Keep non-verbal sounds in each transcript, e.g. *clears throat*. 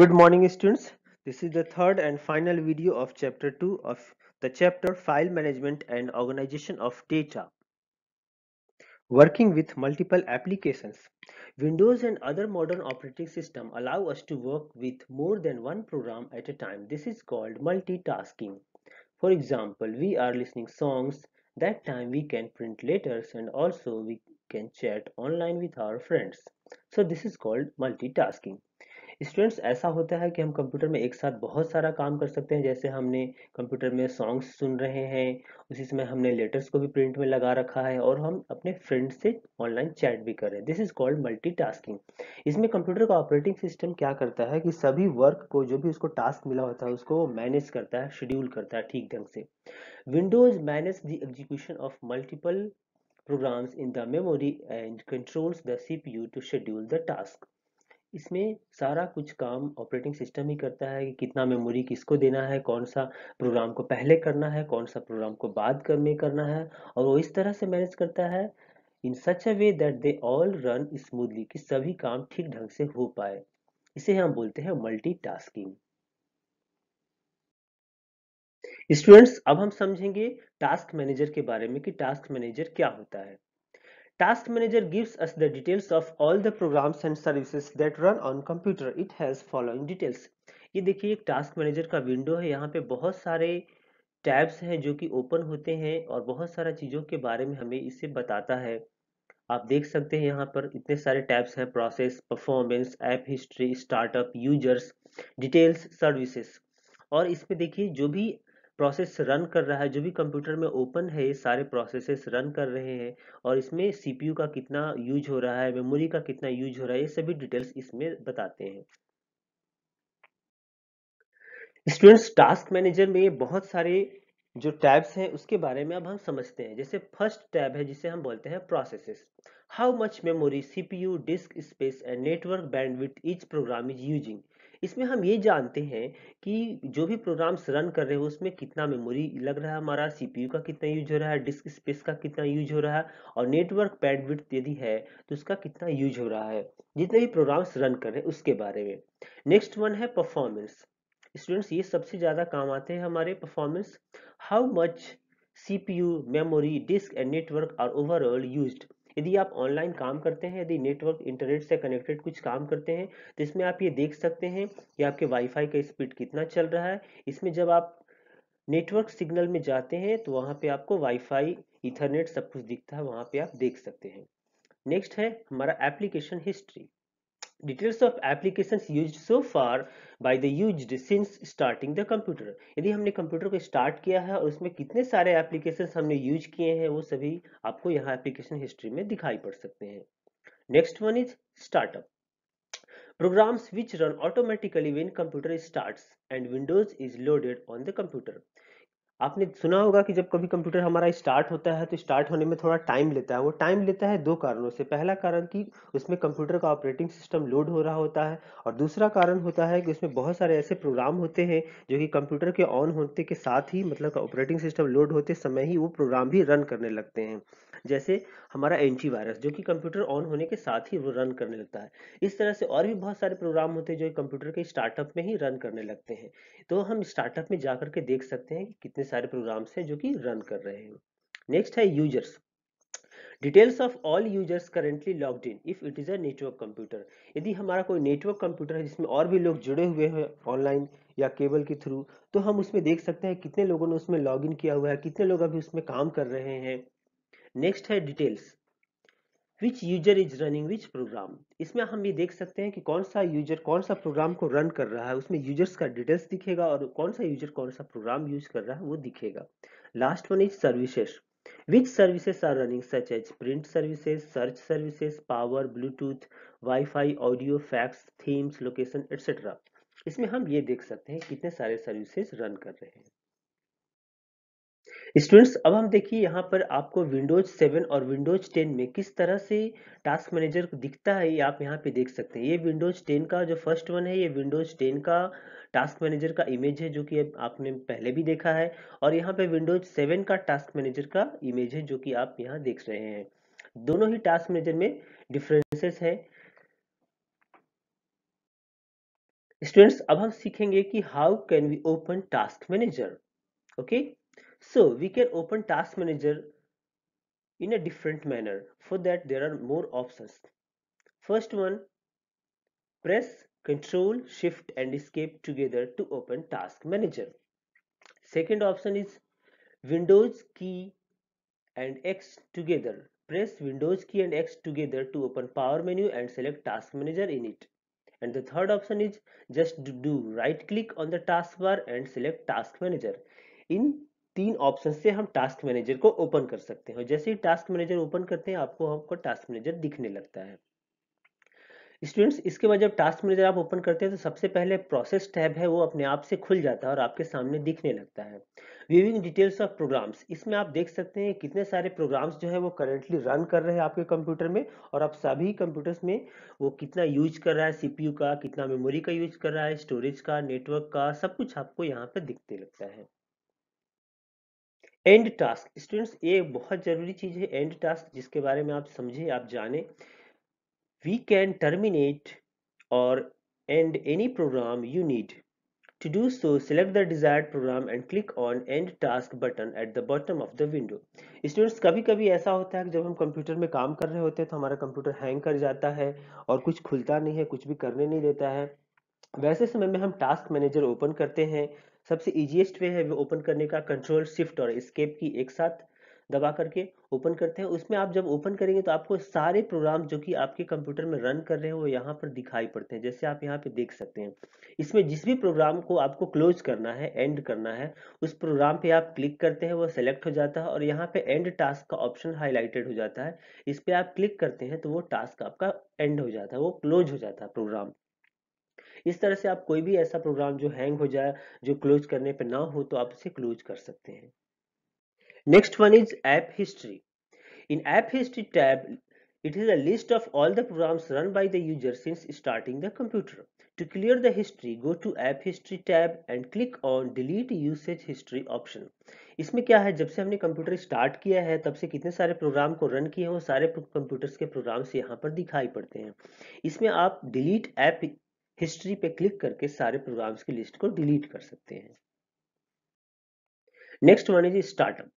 Good morning students. This is the third and final video of chapter 2 of the chapter file management and organization of data. Working with multiple applications. Windows and other modern operating system allow us to work with more than one program at a time. This is called multitasking. For example, we are listening songs. That time we can print letters and also we can chat online with our friends. So this is called multitasking. Students ऐसा होता है कि हम computer में एक साथ बहुत सारा काम कर सकते हैं जैसे हमने कंप्यूटर में सॉन्ग्स सुन रहे हैं उसी समय हमने लेटर्स को भी प्रिंट में लगा रखा है और हम अपने फ्रेंड से ऑनलाइन चैट भी कर रहे हैं दिस इज कॉल्ड मल्टी इसमें कंप्यूटर का ऑपरेटिंग सिस्टम क्या करता है कि सभी वर्क को जो भी उसको टास्क मिला होता है उसको मैनेज करता है शेड्यूल करता है ठीक ढंग से Windows manage the execution of multiple programs in the memory and controls the CPU to schedule the task इसमें सारा कुछ काम ऑपरेटिंग सिस्टम ही करता है कि कितना मेमोरी किसको देना है कौन सा प्रोग्राम को पहले करना है कौन सा प्रोग्राम को बाद कर में करना है और वो इस तरह से मैनेज करता है in such a way that they all run smoothly कि सभी काम ठीक ढंग से हो पाए इसे हम बोलते हैं टास्किंग स्टूडेंट्स अब हम समझेंगे टास्क मैनेजर के बारे में कि टास्क मैनेजर क्या होता है Task Manager gives us the details of all the programs and services that run on computer. It has following details. ये देखिए एक task manager का विंडो है यहाँ पे बहुत सारे टैब्स हैं जो कि ओपन होते हैं और बहुत सारा चीज़ों के बारे में हमें इसे बताता है आप देख सकते हैं यहाँ पर इतने सारे टैब्स हैं process performance app history startup users details services और इसमें देखिए जो भी प्रोसेस रन कर रहा है जो भी कंप्यूटर में ओपन है ये सारे प्रोसेसेस रन कर रहे हैं और इसमें सीपीयू का कितना यूज हो रहा है मेमोरी का कितना यूज हो रहा है ये सभी डिटेल्स इसमें बताते हैं स्टूडेंट्स टास्क मैनेजर में बहुत सारे जो टैब्स हैं उसके बारे में अब हम समझते हैं जैसे फर्स्ट टैब है जिसे हम बोलते हैं processes how much memory CPU disk space and network bandwidth each program is using इसमें हम ये जानते हैं कि जो भी प्रोग्राम्स रन कर रहे हो उसमें कितना मेमोरी लग रहा है हमारा सीपीयू का कितना यूज हो रहा है डिस्क स्पेस का कितना यूज हो रहा है और नेटवर्क पैडविट यदि है तो उसका कितना यूज हो रहा है जितने भी प्रोग्राम्स रन कर रहे हैं उसके बारे में नेक्स्ट वन है परफॉर्मेंस स्टूडेंट्स ये सबसे ज़्यादा काम आते हैं हमारे performance how much you memory disk and network are overall use यदि आप ऑनलाइन काम करते हैं यदि नेटवर्क इंटरनेट से कनेक्टेड कुछ काम करते हैं तो इसमें आप ये देख सकते हैं कि आपके वाईफाई का स्पीड कितना चल रहा है इसमें जब आप नेटवर्क सिग्नल में जाते हैं तो वहाँ पे आपको वाईफाई इथरनेट सब कुछ दिखता है वहाँ पे आप देख सकते हैं नेक्स्ट है हमारा application history details of application use so far by the use since starting the computer यदि हमने कंप्यूटर को स्टार्ट किया है और उसमें कितने सारे एप्लीकेशन हमने यूज किए हैं वो सभी आपको यहाँ एप्लीकेशन हिस्ट्री में दिखाई पड़ सकते हैं next one is startup programs which run automatically when computer start and Windows is loaded on the computer आपने सुना होगा कि जब कभी कंप्यूटर हमारा स्टार्ट होता है तो स्टार्ट होने में थोड़ा टाइम लेता है वो टाइम लेता है दो कारणों से पहला कारण कि उसमें कंप्यूटर का ऑपरेटिंग सिस्टम लोड हो रहा होता है और दूसरा कारण होता है कि उसमें बहुत सारे ऐसे प्रोग्राम होते हैं जो कि कंप्यूटर के ऑन होते के साथ ही मतलब ऑपरेटिंग सिस्टम लोड होते समय ही वो प्रोग्राम भी रन करने लगते हैं जैसे हमारा एंटी वायरस जो कि कंप्यूटर ऑन होने के साथ ही वो रन करने लगता है इस तरह से और भी बहुत सारे प्रोग्राम होते हैं जो कंप्यूटर के स्टार्टअप में ही रन करने लगते हैं तो हम स्टार्टअप में जा के देख सकते हैं कि कितने सारे प्रोग्राम्स हैं जो कि रन कर रहे हैं नेक्स्ट है users details of all users currently logged in if it is a network computer यदि हमारा कोई नेटवर्क कंप्यूटर है जिसमें और भी लोग जुड़े हुए हैं ऑनलाइन या केबल के थ्रू तो हम उसमें देख सकते हैं कितने लोगों ने उसमें लॉग इन किया हुआ है कितने लोग अभी उसमें काम कर रहे हैं नेक्स्ट है details which user is running which program इसमें हम ये देख सकते हैं कि कौन सा यूजर कौन सा प्रोग्राम को रन कर रहा है उसमें यूजर्स का डिटेल्स दिखेगा और कौन सा यूजर कौन सा प्रोग्राम यूज कर रहा है वो दिखेगा last one is services which services are running such H print services search services power Bluetooth wifi audio audio themes location location इसमें हम ये देख सकते हैं कितने सारे सर्विसेज रन कर रहे हैं स्टूडेंट्स अब हम देखिए यहाँ पर आपको विंडोज 7 और विंडोज 10 में किस तरह से टास्क मैनेजर दिखता है ये आप यहाँ पे देख सकते हैं ये विंडोज 10 का जो फर्स्ट वन है ये विंडोज 10 का टास्क मैनेजर का इमेज है जो कि आपने पहले भी देखा है और यहाँ पे विंडोज 7 का टास्क मैनेजर का इमेज है जो कि आप यहाँ देख रहे हैं दोनों ही टास्क मैनेजर में डिफरेंसेस है स्टूडेंट्स अब हम सीखेंगे कि how can we open task manager okay So we can open task manager in a different manner. For that there are more options. First one, press Ctrl, Shift and Escape together to open task manager. Second option is Windows key and X together. Press Windows key and X together to open power menu and select task manager in it. And the third option is just do right click on the taskbar and select task manager. In तीन option से हम task manager को open कर सकते हैं जैसे ही task manager open करते हैं आपको हमको टास्क मैनेजर दिखने लगता है स्टूडेंट्स इसके बाद जब टास्क मैनेजर आप ओपन करते हैं तो सबसे पहले प्रोसेस टैब है वो अपने आप से खुल जाता है और आपके सामने दिखने लगता है व्यूविंग डिटेल्स ऑफ प्रोग्राम्स इसमें आप देख सकते हैं कितने सारे प्रोग्राम्स जो है वो करेंटली रन कर रहे हैं आपके कंप्यूटर में और आप सभी कंप्यूटर्स में वो कितना यूज कर रहा है सीपीयू का कितना मेमोरी का यूज कर रहा है स्टोरेज का नेटवर्क का सब कुछ आपको यहाँ पर दिखने लगता है एंड टास्क स्टूडेंट्स ये बहुत जरूरी चीज है एंड टास्क जिसके बारे में आप समझे आप जाने वी कैन टर्मिनेट और end any program you need to do so select the desire program and click on end task button at the bottom of the window students कभी कभी ऐसा होता है कि जब हम कंप्यूटर में काम कर रहे होते हैं तो हमारा कंप्यूटर हैंग कर जाता है और कुछ खुलता नहीं है कुछ भी करने नहीं देता है वैसे समय में हम टास्क मैनेजर ओपन करते हैं सबसे ईजिएस्ट वे है वो ओपन करने का कंट्रोल शिफ्ट और स्केप की एक साथ दबा करके ओपन करते हैं उसमें आप जब ओपन करेंगे तो आपको सारे प्रोग्राम जो कि आपके कंप्यूटर में रन कर रहे हैं वो यहाँ पर दिखाई पड़ते हैं जैसे आप यहाँ पे देख सकते हैं इसमें जिस भी प्रोग्राम को आपको क्लोज करना है एंड करना है उस प्रोग्राम पे आप क्लिक करते हैं वो सेलेक्ट हो जाता है और यहाँ पे एंड टास्क का ऑप्शन हाईलाइटेड हो जाता है इस पर आप क्लिक करते हैं तो वो टास्क आपका एंड हो जाता है वो क्लोज हो जाता है प्रोग्राम इस तरह से आप कोई भी ऐसा प्रोग्राम जो हैंग हो जाए जो क्लोज करने पर ना हो तो आप उसे क्लोज कर सकते हैं next one is app history in app history tab it is a list of all the programs run by the user since starting the computer to clear the history go to app history tab and click on delete usage history option इसमें क्या है जब से हमने computer start किया है तब से कितने सारे प्रोग्राम को रन किए हैं वो सारे कंप्यूटर्स के प्रोग्राम्स यहाँ पर दिखाई पड़ते हैं इसमें आप डिलीट ऐप हिस्ट्री पे क्लिक करके सारे प्रोग्राम्स की लिस्ट को डिलीट कर सकते हैं next one is startup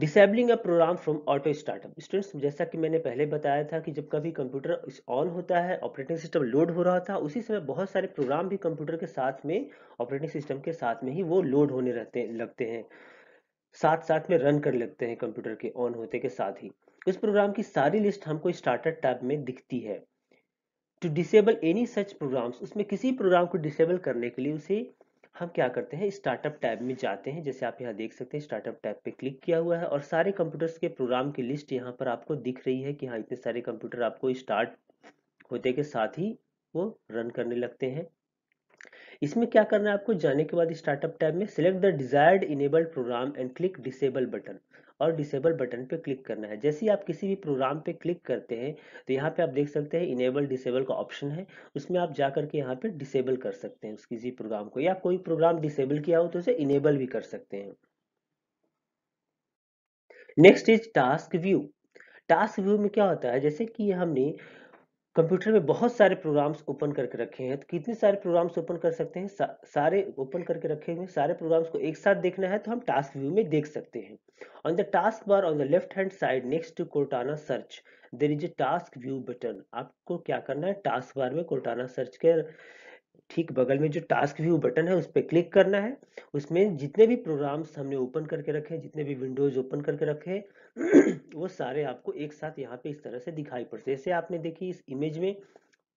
disabling a program from auto startup students जैसा कि मैंने पहले बताया था कि जब कभी कंप्यूटर ऑन होता है ऑपरेटिंग सिस्टम लोड हो रहा था उसी समय बहुत सारे प्रोग्राम भी कंप्यूटर के साथ में ऑपरेटिंग सिस्टम के साथ में ही वो लोड होने रहते लगते हैं साथ साथ में रन कर लगते हैं कंप्यूटर के ऑन होते के साथ ही इस प्रोग्राम की सारी लिस्ट हमको स्टार्टर टैब में दिखती है to disable any such programs उसमें किसी प्रोग्राम को डिसेबल करने के लिए उसे हम क्या करते हैं स्टार्टअप टैब में जाते हैं जैसे आप यहाँ देख सकते हैं स्टार्टअप टैब पे क्लिक किया हुआ है और सारे कंप्यूटर्स के प्रोग्राम की लिस्ट यहाँ पर आपको दिख रही है कि हाँ इतने सारे कंप्यूटर आपको स्टार्ट होते के साथ ही वो रन करने लगते हैं इसमें क्या करना है आपको जाने के बाद स्टार्टअप टैब में select the desired enabled program and click disable button और डिसेबल बटन पे क्लिक करना है जैसे ही आप किसी भी प्रोग्राम पे क्लिक करते हैं तो यहाँ पे आप देख सकते हैं इनेबल डिसेबल का ऑप्शन है उसमें आप जा करके यहाँ पे डिसेबल कर सकते हैं उस किसी प्रोग्राम को या कोई प्रोग्राम डिसेबल किया हो तो उसे इनेबल भी कर सकते हैं next is task view task view में क्या होता है जैसे कि हमने कंप्यूटर में बहुत सारे प्रोग्राम्स ओपन करके रखे हैं तो कितने सारे प्रोग्राम्स ओपन कर सकते हैं सा, सारे ओपन करके रखे हुए सारे प्रोग्राम्स को एक साथ देखना है तो हम टास्क व्यू में देख सकते हैं on the task bar on the left hand side next to Cortana search there is a task view button आपको क्या करना है टास्क बार में कोर्टाना सर्च के ठीक बगल में जो टास्क व्यू बटन है उस पर क्लिक करना है उसमें जितने भी प्रोग्राम्स हमने ओपन करके रखे हैं जितने भी विंडोज ओपन करके रखे हैं *clears throat* वो सारे आपको एक साथ यहाँ पे इस तरह से दिखाई पड़ते जैसे आपने देखी इस इमेज में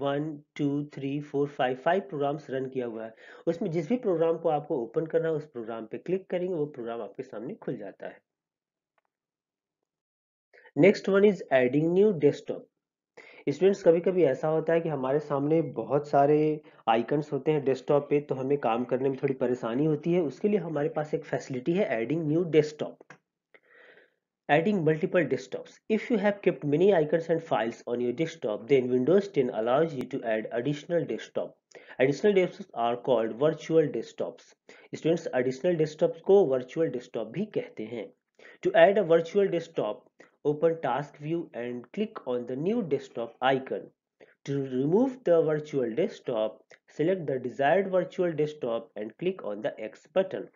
one two three four five five programs run किया हुआ है उसमें जिस भी प्रोग्राम को आपको ओपन करना है उस प्रोग्राम पे क्लिक करेंगे वो प्रोग्राम आपके सामने खुल जाता है next one is adding new desktop students कभी कभी ऐसा होता है कि हमारे सामने बहुत सारे आइकन्स होते हैं डेस्कटॉप पे तो हमें काम करने में थोड़ी परेशानी होती है उसके लिए हमारे पास एक फैसिलिटी है adding new desktop adding multiple desktops. If you have kept many icons and files on your desktop, then Windows 10 allows you to add additional desktop. Additional desktops are called virtual desktops. Students additional desktops ko virtual desktop bhi कहते hain. To add a virtual desktop, open task view and click on the new desktop icon. To remove the virtual desktop, select the desired virtual desktop and click on the X button.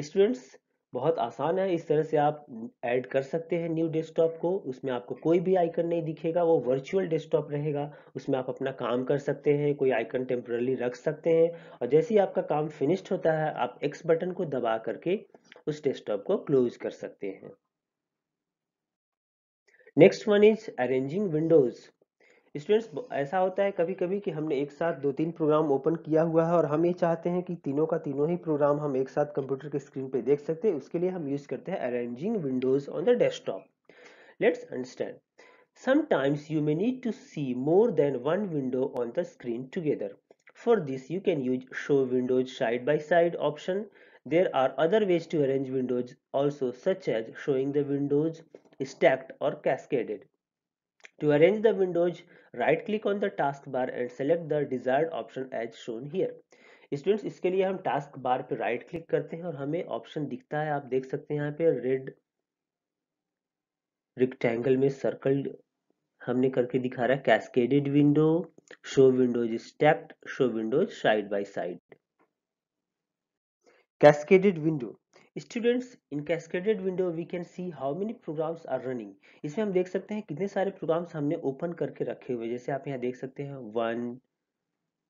Students, बहुत आसान है इस तरह से आप add कर सकते हैं न्यू डेस्कटॉप को उसमें आपको कोई भी आइकन नहीं दिखेगा वो वर्चुअल डेस्कटॉप रहेगा उसमें आप अपना काम कर सकते हैं कोई आइकन टेम्परली रख सकते हैं और जैसे ही आपका काम फिनिश्ड होता है आप एक्स बटन को दबा करके उस डेस्कटॉप को क्लोज कर सकते हैं next one is arranging windows students ऐसा होता है कभी कभी कि हमने एक साथ दो तीन प्रोग्राम ओपन किया हुआ है और हम ये चाहते हैं कि तीनों का तीनों ही प्रोग्राम हम एक साथ कंप्यूटर के स्क्रीन पे देख सकते हैं उसके लिए हम यूज़ करते हैं arranging windows on the desktop let's understand sometimes you may need to see more than one window on the screen together for this you can use show windows side by side option there are other ways to arrange windows also such as showing the windows stacked और cascaded. To arrange the windows, right click on the task bar and select the desired option as shown here. Students इसके लिए हम task bar पे right click करते हैं और हमें option दिखता है आप देख सकते हैं यहाँ पे रेड रिक्टेंगल में सर्कल हमने करके दिखा रहा है cascaded window show windows stepped show windows side by side cascaded window students in cascaded window we can see how many programs are running इसमें हम देख सकते हैं कितने सारे प्रोग्राम्स हमने ओपन करके रखे हुए जैसे आप यहाँ देख सकते हैं one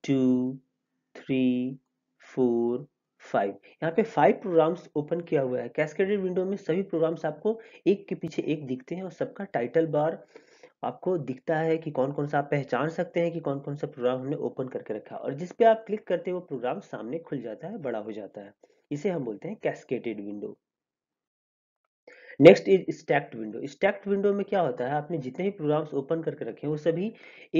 two three four five यहाँ पे फाइव प्रोग्राम्स ओपन किया हुआ है कैस्केडेड विंडो में सभी प्रोग्राम्स आपको एक के पीछे एक दिखते हैं और सबका टाइटल बार आपको दिखता है कि कौन कौन सा आप पहचान सकते हैं कि कौन कौन सा प्रोग्राम हमने ओपन करके रखा है और जिस पे आप क्लिक करते हैं वो प्रोग्राम सामने खुल जाता है बड़ा हो जाता है इसे हम बोलते हैं cascaded window next is stacked window stacked window में क्या होता है आपने जितने भी प्रोग्राम्स ओपन करके रखे हैं वो सभी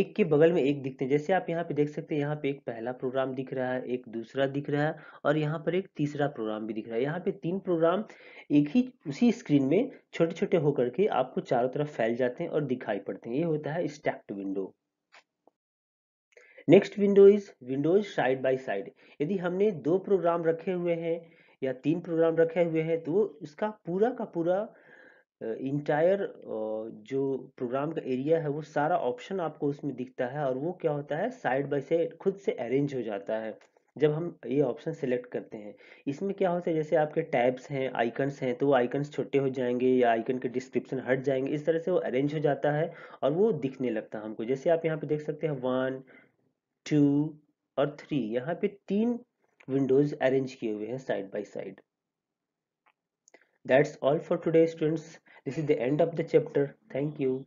एक के बगल में एक दिखते हैं जैसे आप यहाँ पे देख सकते हैं यहाँ पे एक पहला प्रोग्राम दिख रहा है एक दूसरा दिख रहा है और यहाँ पर एक तीसरा प्रोग्राम भी दिख रहा है यहाँ पे तीन प्रोग्राम एक ही उसी स्क्रीन में छोटे छोटे होकर के आपको चारों तरफ फैल जाते हैं और दिखाई पड़ते हैं ये होता है stacked window next window is windows side by side यदि हमने दो प्रोग्राम रखे हुए हैं या तीन प्रोग्राम रखे हुए हैं तो इसका पूरा का पूरा इंटायर जो प्रोग्राम का एरिया है वो सारा ऑप्शन आपको उसमें दिखता है और वो क्या होता है साइड बाय साइड खुद से अरेंज हो जाता है जब हम ये ऑप्शन सेलेक्ट करते हैं इसमें क्या होता है जैसे आपके टैब्स हैं आइकन्स हैं तो वो आइकन्स छोटे हो जाएंगे या आइकन के डिस्क्रिप्शन हट जाएंगे इस तरह से वो अरेंज हो जाता है और वो दिखने लगता है हमको जैसे आप यहाँ पे देख सकते हैं वन टू और थ्री यहां पे तीन विंडोज अरेंज किए हुए हैं side by side that's all for today students this is the end of the chapter thank you